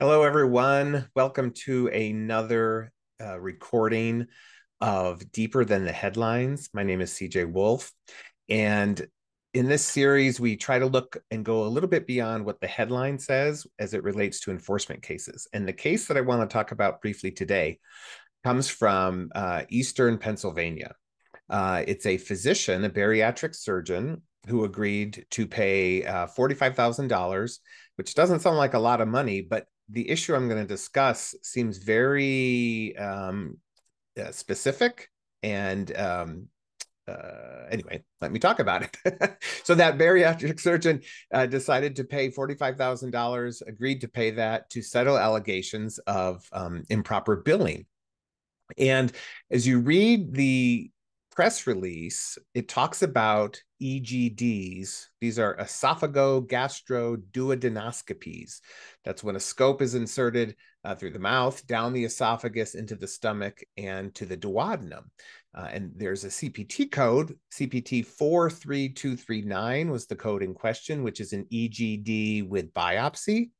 Hello, everyone. Welcome to another uh, recording of Deeper Than the Headlines. My name is CJ Wolf. And in this series, we try to look and go a little bit beyond what the headline says as it relates to enforcement cases. And the case that I want to talk about briefly today comes from uh, Eastern Pennsylvania. Uh, it's a physician, a bariatric surgeon, who agreed to pay uh, $45,000, which doesn't sound like a lot of money, but the issue I'm going to discuss seems very um, uh, specific. And um, uh, anyway, let me talk about it. so that bariatric surgeon uh, decided to pay $45,000, agreed to pay that to settle allegations of um, improper billing. And as you read the press release, it talks about EGDs. These are esophagogastroduodenoscopies. That's when a scope is inserted uh, through the mouth, down the esophagus, into the stomach, and to the duodenum. Uh, and there's a CPT code. CPT 43239 was the code in question, which is an EGD with biopsy.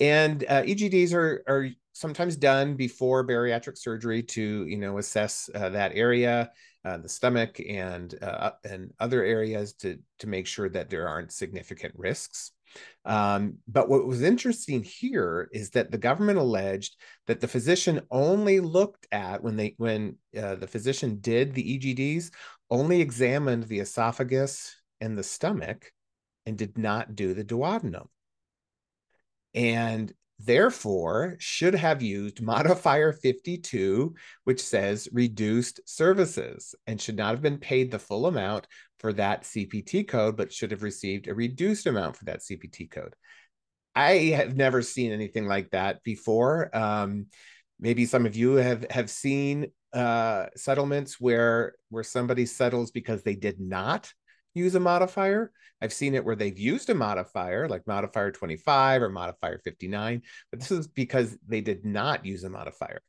And uh, EGDs are, are sometimes done before bariatric surgery to, you know, assess uh, that area uh, the stomach and uh, and other areas to to make sure that there aren't significant risks. Um, but what was interesting here is that the government alleged that the physician only looked at when they when uh, the physician did the EGDs only examined the esophagus and the stomach and did not do the duodenum. And therefore should have used modifier 52, which says reduced services and should not have been paid the full amount for that CPT code, but should have received a reduced amount for that CPT code. I have never seen anything like that before. Um, maybe some of you have have seen uh, settlements where where somebody settles because they did not use a modifier. I've seen it where they've used a modifier like modifier 25 or modifier 59, but this is because they did not use a modifier.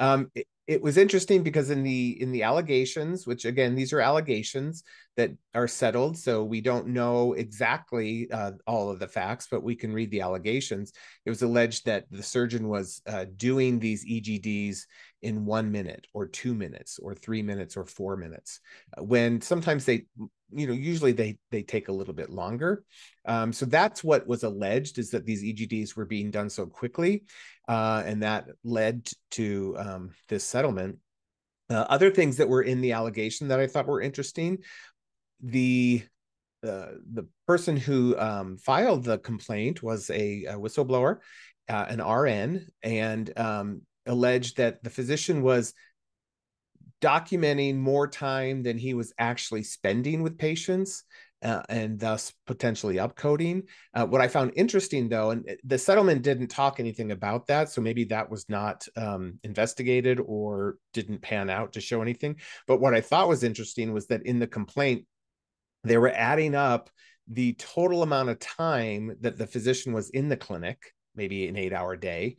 Um, it, it was interesting because in the in the allegations, which again these are allegations that are settled, so we don't know exactly uh, all of the facts, but we can read the allegations. It was alleged that the surgeon was uh, doing these EGDs in one minute or two minutes or three minutes or four minutes uh, when sometimes they you know usually they they take a little bit longer um, so that's what was alleged is that these egds were being done so quickly uh, and that led to um, this settlement uh, other things that were in the allegation that i thought were interesting the uh, the person who um, filed the complaint was a, a whistleblower, uh, an RN, and um, alleged that the physician was documenting more time than he was actually spending with patients uh, and thus potentially upcoding. Uh, what I found interesting, though, and uh, the settlement didn't talk anything about that, so maybe that was not um, investigated or didn't pan out to show anything. But what I thought was interesting was that in the complaint, they were adding up the total amount of time that the physician was in the clinic, maybe an eight hour day,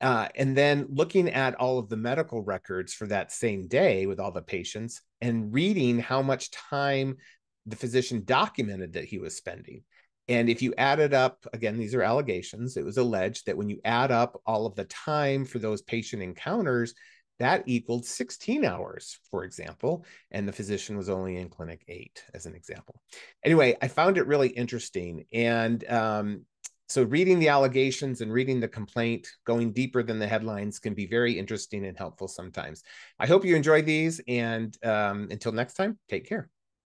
uh, and then looking at all of the medical records for that same day with all the patients and reading how much time the physician documented that he was spending. And if you added up, again, these are allegations, it was alleged that when you add up all of the time for those patient encounters, that equaled 16 hours, for example, and the physician was only in clinic eight, as an example. Anyway, I found it really interesting. And um, so, reading the allegations and reading the complaint, going deeper than the headlines can be very interesting and helpful sometimes. I hope you enjoy these. And um, until next time, take care.